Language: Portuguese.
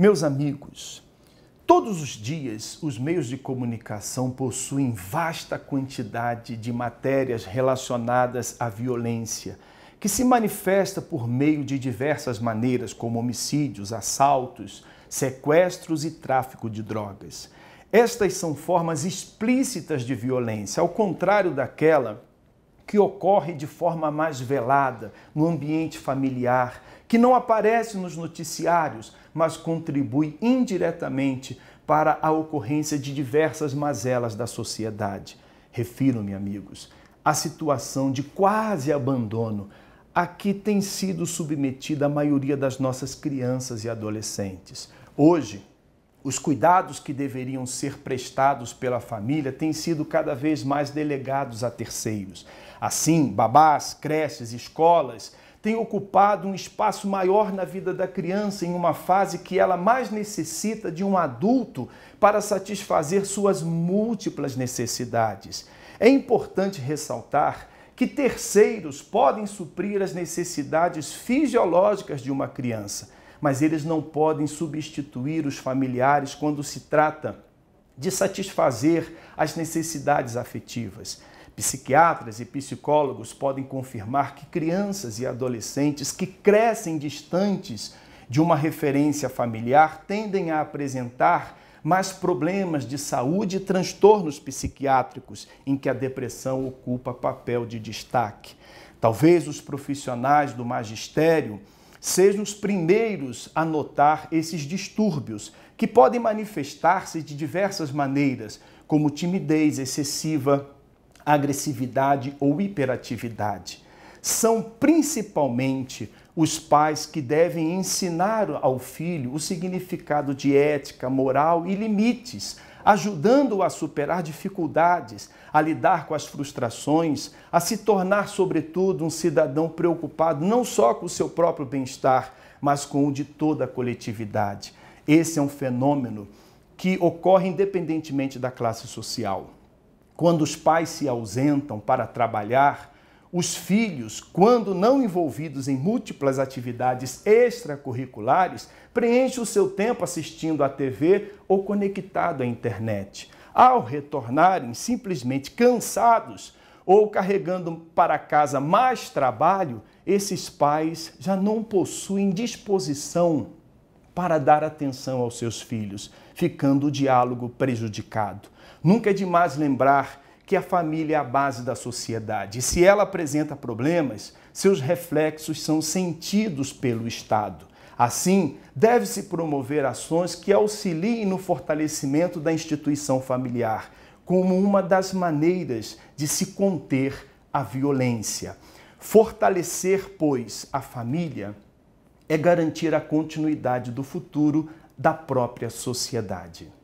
Meus amigos, todos os dias os meios de comunicação possuem vasta quantidade de matérias relacionadas à violência, que se manifesta por meio de diversas maneiras, como homicídios, assaltos, sequestros e tráfico de drogas. Estas são formas explícitas de violência, ao contrário daquela que ocorre de forma mais velada no ambiente familiar, que não aparece nos noticiários, mas contribui indiretamente para a ocorrência de diversas mazelas da sociedade. Refiro-me, amigos, à situação de quase abandono a que tem sido submetida a maioria das nossas crianças e adolescentes. Hoje, os cuidados que deveriam ser prestados pela família têm sido cada vez mais delegados a terceiros. Assim, babás, creches, escolas têm ocupado um espaço maior na vida da criança em uma fase que ela mais necessita de um adulto para satisfazer suas múltiplas necessidades. É importante ressaltar que terceiros podem suprir as necessidades fisiológicas de uma criança mas eles não podem substituir os familiares quando se trata de satisfazer as necessidades afetivas. Psiquiatras e psicólogos podem confirmar que crianças e adolescentes que crescem distantes de uma referência familiar tendem a apresentar mais problemas de saúde e transtornos psiquiátricos, em que a depressão ocupa papel de destaque. Talvez os profissionais do magistério sejam os primeiros a notar esses distúrbios, que podem manifestar-se de diversas maneiras, como timidez excessiva, agressividade ou hiperatividade. São principalmente os pais que devem ensinar ao filho o significado de ética, moral e limites ajudando-o a superar dificuldades, a lidar com as frustrações, a se tornar, sobretudo, um cidadão preocupado não só com o seu próprio bem-estar, mas com o de toda a coletividade. Esse é um fenômeno que ocorre independentemente da classe social. Quando os pais se ausentam para trabalhar, os filhos, quando não envolvidos em múltiplas atividades extracurriculares, preenchem o seu tempo assistindo à TV ou conectado à internet. Ao retornarem simplesmente cansados ou carregando para casa mais trabalho, esses pais já não possuem disposição para dar atenção aos seus filhos, ficando o diálogo prejudicado. Nunca é demais lembrar que a família é a base da sociedade. se ela apresenta problemas, seus reflexos são sentidos pelo Estado. Assim, deve-se promover ações que auxiliem no fortalecimento da instituição familiar, como uma das maneiras de se conter a violência. Fortalecer, pois, a família é garantir a continuidade do futuro da própria sociedade.